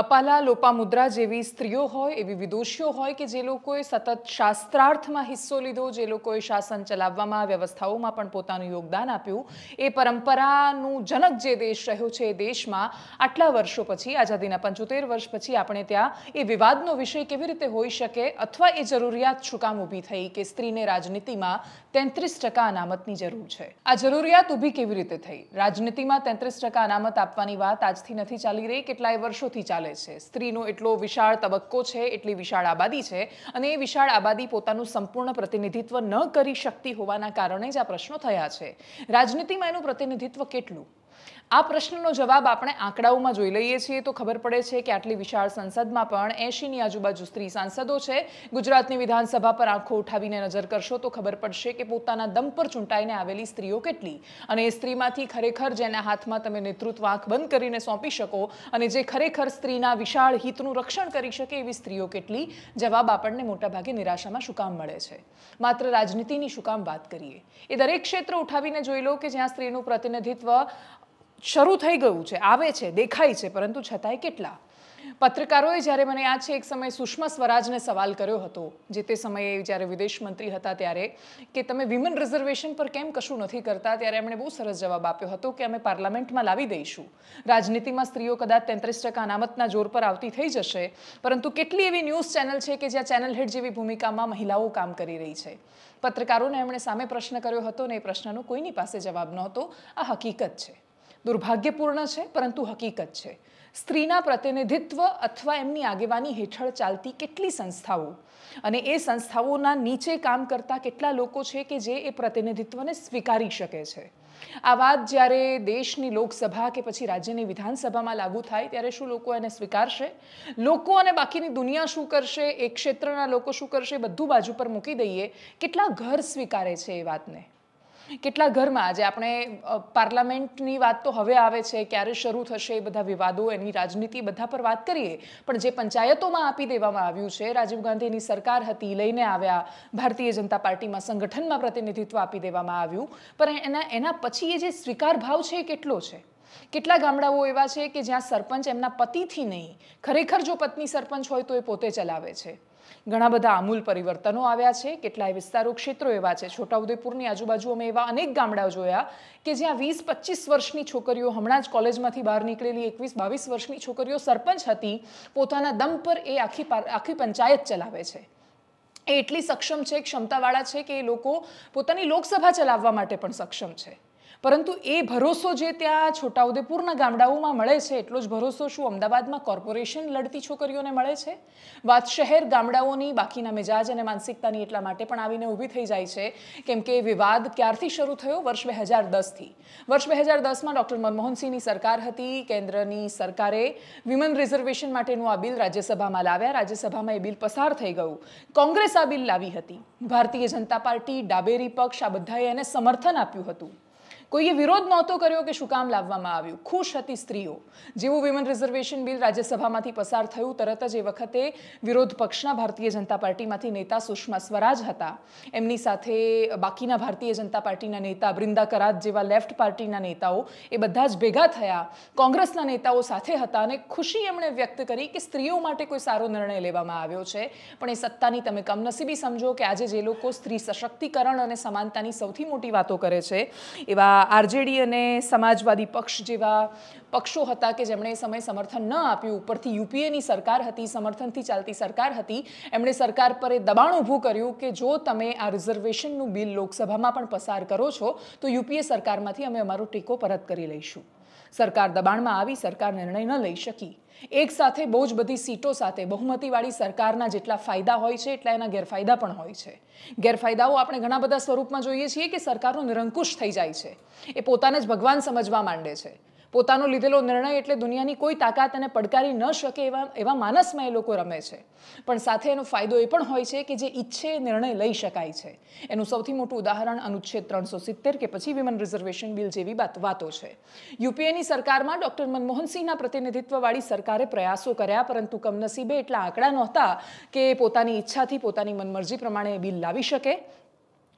અપાલા લોપામુદ્રા જેવી સ્ત્રીઓ હોય એવી વિદોષીઓ હોય કે જે લોકોએ સતત શાસ્ત્રાર્થમાં હિસ્સો લીધો જે લોકોએ શાસન ચલાવવામાં વ્યવસ્થાઓમાં પણ પોતાનું યોગદાન આપ્યું એ પરંપરાનું જનક જે દેશ રહ્યો છે એ દેશમાં આટલા વર્ષો પછી આઝાદીના પંચોતેર વર્ષ પછી આપણે ત્યાં એ વિવાદનો વિષય કેવી રીતે હોઈ શકે અથવા એ જરૂરિયાત શું કામ ઊભી થઈ કે સ્ત્રીને રાજનીતિમાં તેત્રીસ ટકા અનામતની જરૂર છે આ જરૂરિયાત ઊભી કેવી રીતે થઈ રાજનીતિમાં તેત્રીસ ટકા અનામત આપવાની વાત આજથી નથી ચાલી રહી કેટલાય વર્ષોથી ચાલે ચાલે છે સ્ત્રીનો એટલો વિશાળ તબક્કો છે એટલી વિશાળ આબાદી છે અને એ વિશાળ આબાદી પોતાનું સંપૂર્ણ પ્રતિનિધિત્વ ન કરી શકતી હોવાના કારણે જ આ પ્રશ્નો થયા છે રાજનીતિમાં એનું પ્રતિનિધિત્વ કેટલું આ પ્રશ્નનો જવાબ આપણે આંકડાઓમાં જોઈ લઈએ છીએ તો ખબર પડે છે કે આટલી વિશાળ સંસદમાં પણ એંશીની આજુબાજુ સ્ત્રી સાંસદો છે ગુજરાતની વિધાનસભા પર આંખો ઉઠાવીને નજર કરશો તો ખબર પડશે કે પોતાના દમ પર ચૂંટાઈને આવેલી સ્ત્રીઓ કેટલી અને એ સ્ત્રીમાંથી ખરેખર જેના હાથમાં તમે નેતૃત્વ આંખ બંધ કરીને સોંપી શકો અને જે ખરેખર સ્ત્રીના વિશાળ હિતનું રક્ષણ કરી શકે એવી સ્ત્રીઓ કેટલી જવાબ આપણને મોટાભાગે નિરાશામાં શું કામ મળે છે માત્ર રાજનીતિની શુકામ વાત કરીએ એ દરેક ક્ષેત્ર ઉઠાવીને જોઈ લો કે જ્યાં સ્ત્રીનું પ્રતિનિધિત્વ શરૂ થઈ ગયું છે આવે છે દેખાય છે પરંતુ છતાંય કેટલા પત્રકારોએ જ્યારે મને આ છે એક સમયે સુષ્મા સ્વરાજને સવાલ કર્યો હતો જે તે સમયે જ્યારે વિદેશ મંત્રી હતા ત્યારે કે તમે વિમન રિઝર્વેશન પર કેમ કશું નથી કરતા ત્યારે એમણે બહુ સરસ જવાબ આપ્યો હતો કે અમે પાર્લામેન્ટમાં લાવી દઈશું રાજનીતિમાં સ્ત્રીઓ કદાચ તેત્રીસ ટકા અનામતના જોર પર આવતી થઈ જશે પરંતુ કેટલી એવી ન્યૂઝ ચેનલ છે કે જ્યાં ચેનલ હેડ જેવી ભૂમિકામાં મહિલાઓ કામ કરી રહી છે પત્રકારોને એમણે સામે પ્રશ્ન કર્યો હતો અને એ પ્રશ્નનો કોઈની પાસે જવાબ નહોતો આ હકીકત છે દુર્ભાગ્યપૂર્ણ છે પરંતુ હકીકત છે સ્ત્રીના પ્રતિનિધિત્વ અથવા એમની આગેવાની હેઠળ ચાલતી કેટલી સંસ્થાઓ અને એ સંસ્થાઓના નીચે કામ કરતા કેટલા લોકો છે કે જે એ પ્રતિનિધિત્વને સ્વીકારી શકે છે આ વાત જ્યારે દેશની લોકસભા કે પછી રાજ્યની વિધાનસભામાં લાગુ થાય ત્યારે શું લોકો એને સ્વીકારશે લોકો અને બાકીની દુનિયા શું કરશે એ ક્ષેત્રના લોકો શું કરશે બધું બાજુ પર મૂકી દઈએ કેટલા ઘર સ્વીકારે છે એ વાતને કેટલા ઘરમાં આજે આપણે પાર્લામેન્ટની વાત તો હવે આવે છે ક્યારે શરૂ થશે એ બધા વિવાદો એની રાજનીતિ બધા પર વાત કરીએ પણ જે પંચાયતોમાં આપી દેવામાં આવ્યું છે રાજીવ ગાંધીની સરકાર હતી લઈને આવ્યા ભારતીય જનતા પાર્ટીમાં સંગઠનમાં પ્રતિનિધિત્વ આપી દેવામાં આવ્યું પણ એના એના પછી એ જે સ્વીકાર ભાવ છે એ કેટલો છે કેટલા ગામડાઓ એવા છે કે જ્યાં સરપંચ એમના પતિથી નહીં ખરેખર જો પત્ની સરપંચ હોય તો એ પોતે ચલાવે છે ઘણા બધા આમૂલ પરિવર્તનો આવ્યા છે કેટલાય વિસ્તારો ક્ષેત્રો એવા છે છોટાઉદેપુરની આજુબાજુ અમે એવા અનેક ગામડાઓ જોયા કે જ્યાં વીસ પચીસ વર્ષની છોકરીઓ હમણાં જ કોલેજમાંથી બહાર નીકળેલી એકવીસ બાવીસ વર્ષની છોકરીઓ સરપંચ હતી પોતાના દમ પર એ આખી આખી પંચાયત ચલાવે છે એ એટલી સક્ષમ છે ક્ષમતાવાળા છે કે એ લોકો પોતાની લોકસભા ચલાવવા માટે પણ સક્ષમ છે પરંતુ એ ભરોસો જે ત્યાં છોટાઉદેપુરના ગામડાઓમાં મળે છે એટલો જ ભરોસો શું અમદાવાદમાં કોર્પોરેશન લડતી છોકરીઓને મળે છે વાત શહેર ગામડાઓની બાકીના મિજાજ અને માનસિકતાની એટલા માટે પણ આવીને ઊભી થઈ જાય છે કેમ કે વિવાદ ક્યારથી શરૂ થયો વર્ષ બે હજાર દસથી વર્ષ બે હજાર દસમાં ડૉક્ટર મનમોહનસિંહની સરકાર હતી કેન્દ્રની સરકારે વિમન રિઝર્વેશન માટેનું આ બિલ રાજ્યસભામાં લાવ્યા રાજ્યસભામાં એ બિલ પસાર થઈ ગયું કોંગ્રેસ આ બિલ લાવી હતી ભારતીય જનતા પાર્ટી ડાબેરી પક્ષ આ બધાએ એને સમર્થન આપ્યું હતું કોઈએ વિરોધ નહોતો કર્યો કે શું કામ લાવવામાં આવ્યું ખુશ હતી સ્ત્રીઓ જેવું વિમન રિઝર્વેશન બિલ રાજ્યસભામાંથી પસાર થયું તરત જ એ વખતે વિરોધ પક્ષના ભારતીય જનતા પાર્ટીમાંથી નેતા સુષ્મા સ્વરાજ હતા એમની સાથે બાકીના ભારતીય જનતા પાર્ટીના નેતા બૃંદા કરાત જેવા લેફ્ટ પાર્ટીના નેતાઓ એ બધા જ ભેગા થયા કોંગ્રેસના નેતાઓ સાથે હતા અને ખુશી એમણે વ્યક્ત કરી કે સ્ત્રીઓ માટે કોઈ સારો નિર્ણય લેવામાં આવ્યો છે પણ એ સત્તાની તમે કમનસીબી સમજો કે આજે જે લોકો સ્ત્રી સશક્તિકરણ અને સમાનતાની સૌથી મોટી વાતો કરે છે એવા આરજેડી અને સમાજવાદી પક્ષ જેવા પક્ષો હતા કે જેમણે એ સમયે સમર્થન ન આપ્યું ઉપરથી યુપીએની સરકાર હતી સમર્થનથી ચાલતી સરકાર હતી એમણે સરકાર પર એ દબાણ ઊભું કર્યું કે જો તમે આ રિઝર્વેશનનું બિલ લોકસભામાં પણ પસાર કરો છો તો યુપીએ સરકારમાંથી અમે અમારો ટેકો પરત કરી લઈશું સરકાર દબાણમાં આવી સરકાર નિર્ણય ન લઈ શકી એક સાથે બહુ જ બધી સીટો સાથે બહુમતીવાળી સરકારના જેટલા ફાયદા હોય છે એટલા એના ગેરફાયદા પણ હોય છે ગેરફાયદાઓ આપણે ઘણા બધા સ્વરૂપમાં જોઈએ છીએ કે સરકારનું નિરંકુશ થઈ જાય છે એ પોતાને જ ભગવાન સમજવા માંડે છે પોતાનો લીધેલો નિર્ણય એટલે દુનિયાની કોઈ તાકાત એને પડકારી ન શકે એવા એવા માનસમાં એ લોકો રમે છે પણ સાથે એનો ફાયદો એ પણ હોય છે કે જે ઈચ્છે નિર્ણય લઈ શકાય છે એનું સૌથી મોટું ઉદાહરણ અનુચ્છેદ ત્રણસો સિત્તેર કે પછી વિમન રિઝર્વેશન બિલ જેવી વાતો છે યુપીએની સરકારમાં ડૉક્ટર મનમોહનસિંહના પ્રતિનિધિત્વવાળી સરકારે પ્રયાસો કર્યા પરંતુ કમનસીબે એટલા આંકડા નહોતા કે પોતાની ઈચ્છાથી પોતાની મનમરજી પ્રમાણે એ બિલ લાવી શકે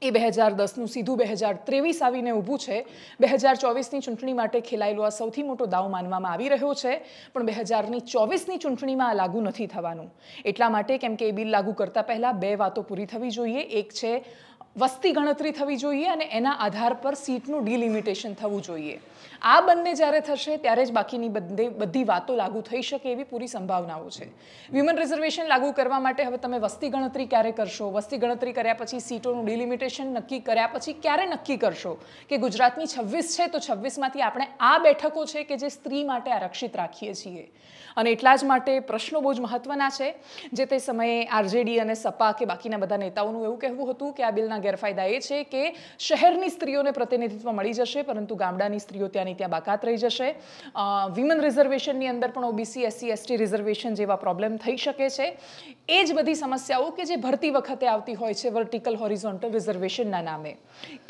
એ બે હજાર દસનું સીધું બે હજાર ત્રેવીસ આવીને ઊભું છે બે હજાર ચોવીસની ચૂંટણી માટે ખેલાયેલો આ સૌથી મોટો દાવ માનવામાં આવી રહ્યો છે પણ બે હજારની ચોવીસની ચૂંટણીમાં આ લાગુ નથી થવાનું એટલા માટે કેમ કે એ બિલ લાગુ કરતાં પહેલાં બે વાતો પૂરી થવી જોઈએ એક છે વસ્તી ગણતરી થવી જોઈએ અને એના આધાર પર સીટનું ડિલિમિટેશન થવું જોઈએ આ બંને જ્યારે થશે ત્યારે જ બાકીની બંને બધી વાતો લાગુ થઈ શકે એવી પૂરી સંભાવનાઓ છે વ્યુમન રિઝર્વેશન લાગુ કરવા માટે હવે તમે વસ્તી ગણતરી ક્યારે કરશો વસ્તી ગણતરી કર્યા પછી સીટોનું ડિલિમિટેશન નક્કી કર્યા પછી ક્યારે નક્કી કરશો કે ગુજરાતની છવ્વીસ છે તો છવ્વીસમાંથી આપણે આ બેઠકો છે કે જે સ્ત્રી માટે આરક્ષિત રાખીએ છીએ અને એટલા જ માટે પ્રશ્નો બહુ જ મહત્વના છે જે તે સમયે આરજેડી અને સપા કે બાકીના બધા નેતાઓનું એવું કહેવું હતું કે આ બિલના યોજનાના ગેરફાયદા એ છે કે શહેરની સ્ત્રીઓને પ્રતિનિધિત્વ મળી જશે પરંતુ ગામડાની સ્ત્રીઓ ત્યાંની ત્યાં બાકાત રહી જશે વિમન રિઝર્વેશનની અંદર પણ ઓબીસી એસસી એસટી રિઝર્વેશન જેવા પ્રોબ્લેમ થઈ શકે છે એ જ બધી સમસ્યાઓ કે જે ભરતી વખતે આવતી હોય છે વર્ટિકલ હોરિઝોન્ટલ રિઝર્વેશનના નામે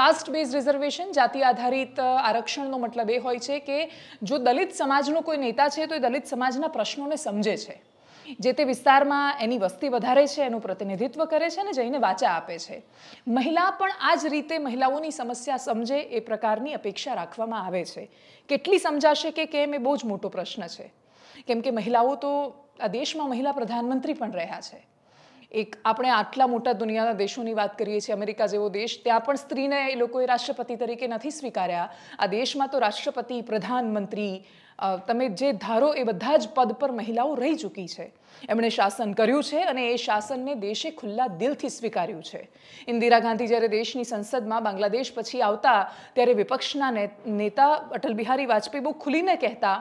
કાસ્ટ બેઝ રિઝર્વેશન જાતિ આધારિત આરક્ષણનો મતલબ એ હોય છે કે જો દલિત સમાજનો કોઈ નેતા છે તો એ દલિત સમાજના પ્રશ્નોને સમજે છે જે તે વિસ્તારમાં એની વસ્તી વધારે છે એનું પ્રતિનિધિત્વ કરે છે અને જઈને વાચા આપે છે મહિલા પણ આ જ રીતે મહિલાઓની સમસ્યા સમજે એ પ્રકારની અપેક્ષા રાખવામાં આવે છે કેટલી સમજાશે કે કેમ એ બહુ જ મોટો પ્રશ્ન છે કેમ કે મહિલાઓ તો આ દેશમાં મહિલા પ્રધાનમંત્રી પણ રહ્યા છે એક આપણે આટલા મોટા દુનિયાના દેશોની વાત કરીએ છીએ અમેરિકા જેવો દેશ ત્યાં પણ સ્ત્રીને એ લોકોએ રાષ્ટ્રપતિ તરીકે નથી સ્વીકાર્યા આ દેશમાં તો રાષ્ટ્રપતિ પ્રધાનમંત્રી તમે જે ધારો એ બધા જ પદ પર મહિલાઓ રહી ચૂકી છે એમણે શાસન કર્યું છે અને એ શાસનને દેશે ખુલ્લા દિલથી સ્વીકાર્યું છે ઇન્દિરા ગાંધી જ્યારે દેશની સંસદમાં બાંગ્લાદેશ પછી આવતા ત્યારે વિપક્ષના નેતા અટલ બિહારી વાજપેયી બહુ ખુલીને કહેતા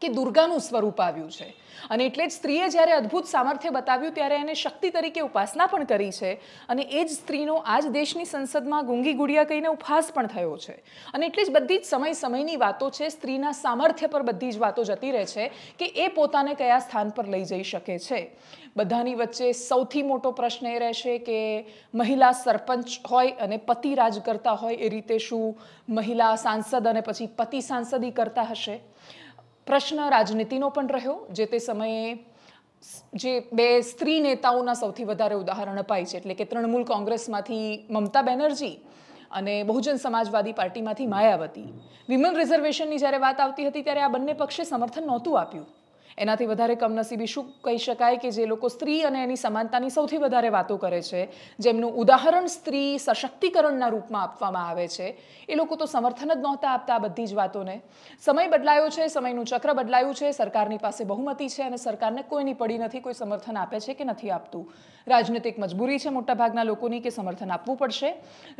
કે દુર્ગાનું સ્વરૂપ આવ્યું છે અને એટલે જ સ્ત્રીએ જ્યારે અદ્ભુત સામર્થ્ય બતાવ્યું ત્યારે એને શક્તિ તરીકે ઉપાસના પણ કરી છે અને એ જ સ્ત્રીનો આજ દેશની સંસદમાં ગુંગી ગુડિયા કહીને ઉપહાસ પણ થયો છે અને એટલે જ બધી જ સમય સમયની વાતો છે સ્ત્રીના સામર્થ્ય પર બધી જ વાતો જતી રહે છે કે એ પોતાને કયા સ્થાન પર લઈ જઈ શકે છે બધાની વચ્ચે સૌથી મોટો પ્રશ્ન એ રહેશે કે મહિલા સરપંચ હોય અને પતિ રાજ કરતા હોય એ રીતે શું મહિલા સાંસદ અને પછી પતિ સાંસદી કરતા હશે પ્રશ્ન રાજનીતિનો પણ રહ્યો જે તે સમયે જે બે સ્ત્રી નેતાઓના સૌથી વધારે ઉદાહરણ અપાય છે એટલે કે તૃણમૂલ કોંગ્રેસમાંથી મમતા બેનર્જી અને બહુજન સમાજવાદી પાર્ટીમાંથી માયાવતી વિમન રિઝર્વેશનની જ્યારે વાત આવતી હતી ત્યારે આ બંને પક્ષે સમર્થન નહોતું આપ્યું એનાથી વધારે કમનસીબી શું કહી શકાય કે જે લોકો સ્ત્રી અને એની સમાનતાની સૌથી વધારે વાતો કરે છે જેમનું ઉદાહરણ સ્ત્રી સશક્તિકરણના રૂપમાં આપવામાં આવે છે એ લોકો તો સમર્થન જ નહોતા આપતા આ બધી જ વાતોને સમય બદલાયો છે સમયનું ચક્ર બદલાયું છે સરકારની પાસે બહુમતી છે અને સરકારને કોઈની પડી નથી કોઈ સમર્થન આપે છે કે નથી આપતું રાજનૈતિક મજબૂરી છે મોટાભાગના લોકોની કે સમર્થન આપવું પડશે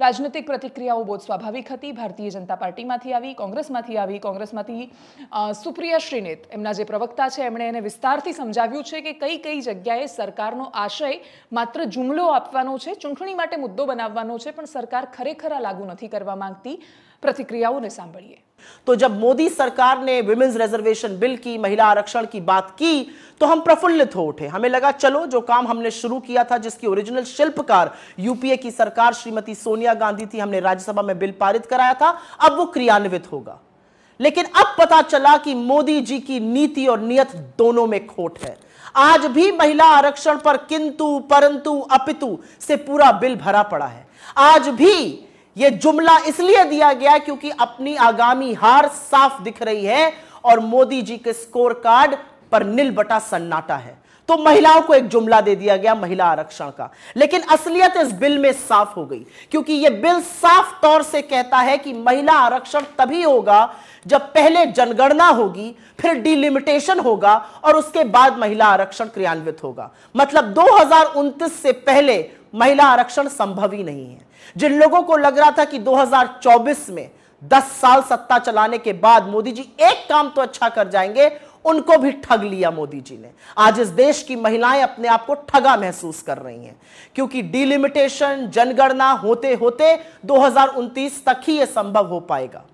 રાજનૈતિક પ્રતિક્રિયાઓ બહુ સ્વાભાવિક હતી ભારતીય જનતા પાર્ટીમાંથી આવી કોંગ્રેસમાંથી આવી કોંગ્રેસમાંથી સુપ્રિયા શ્રીનેત એમના જે પ્રવક્તા છે એમણે એને વિસ્તારથી સમજાવ્યું છે કે કઈ કઈ જગ્યાએ સરકારનો આશય માત્ર જુમલો આપવાનો છે ચૂંટણી માટે મુદ્દો બનાવવાનો છે પણ સરકાર ખરેખર લાગુ નથી કરવા માંગતી सांभिए तो जब मोदी सरकार ने विमेंस रिजर्वेशन बिल की महिला आरक्षण की बात की तो हम प्रफुल्लित हो उठे हमें लगा चलो जो काम हमने शुरू किया था जिसकी ओरिजिनल शिल्पकार यूपीए की सरकार श्रीमती सोनिया गांधी थी हमने राज्यसभा में बिल पारित कराया था अब वो क्रियान्वित होगा लेकिन अब पता चला कि मोदी जी की नीति और नियत दोनों में खोट है आज भी महिला आरक्षण पर किंतु परंतु अपितु से पूरा बिल भरा पड़ा है आज भी यह जुमला इसलिए दिया गया क्योंकि अपनी आगामी हार साफ दिख रही है और मोदी जी के स्कोर कार्ड पर नील बटा सन्नाटा है तो महिलाओं को एक जुमला दे दिया गया महिला आरक्षण का लेकिन असलियत इस बिल में साफ हो गई क्योंकि यह बिल साफ तौर से कहता है कि महिला आरक्षण तभी होगा जब पहले जनगणना होगी फिर डिलिमिटेशन होगा और उसके बाद महिला आरक्षण क्रियान्वित होगा मतलब दो से पहले महिला आरक्षण संभव ही नहीं है जिन लोगों को लग रहा था कि 2024 में 10 साल सत्ता चलाने के बाद मोदी जी एक काम तो अच्छा कर जाएंगे उनको भी ठग लिया मोदी जी ने आज इस देश की महिलाएं अपने आप को ठगा महसूस कर रही हैं क्योंकि डिलिमिटेशन जनगणना होते होते दो तक ही यह संभव हो पाएगा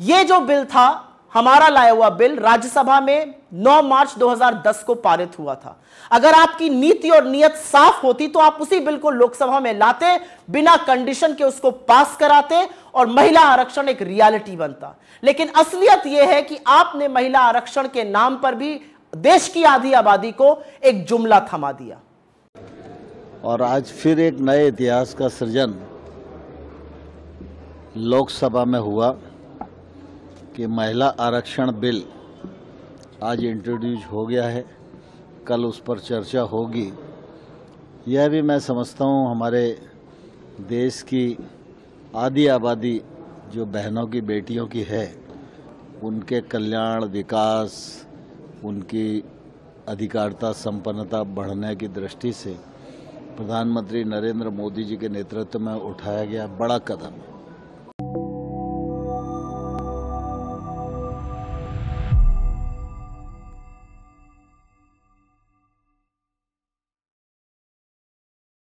यह जो बिल था हमारा लाया हुआ बिल राज्यसभा में 9 मार्च 2010 को पारित हुआ था अगर आपकी नीति और नियत साफ होती तो आप उसी बिल को लोकसभा में लाते बिना कंडीशन के उसको पास कराते और महिला आरक्षण एक रियलिटी बनता लेकिन असलियत यह है कि आपने महिला आरक्षण के नाम पर भी देश की आधी आबादी को एक जुमला थमा दिया और आज फिर एक नए इतिहास का सृजन लोकसभा में हुआ कि महिला आरक्षण बिल आज इंट्रोड्यूस हो गया है कल उस पर चर्चा होगी यह भी मैं समझता हूँ हमारे देश की आधी आबादी जो बहनों की बेटियों की है उनके कल्याण विकास उनकी अधिकारता संपन्नता बढ़ने की दृष्टि से प्रधानमंत्री नरेंद्र मोदी जी के नेतृत्व में उठाया गया बड़ा कदम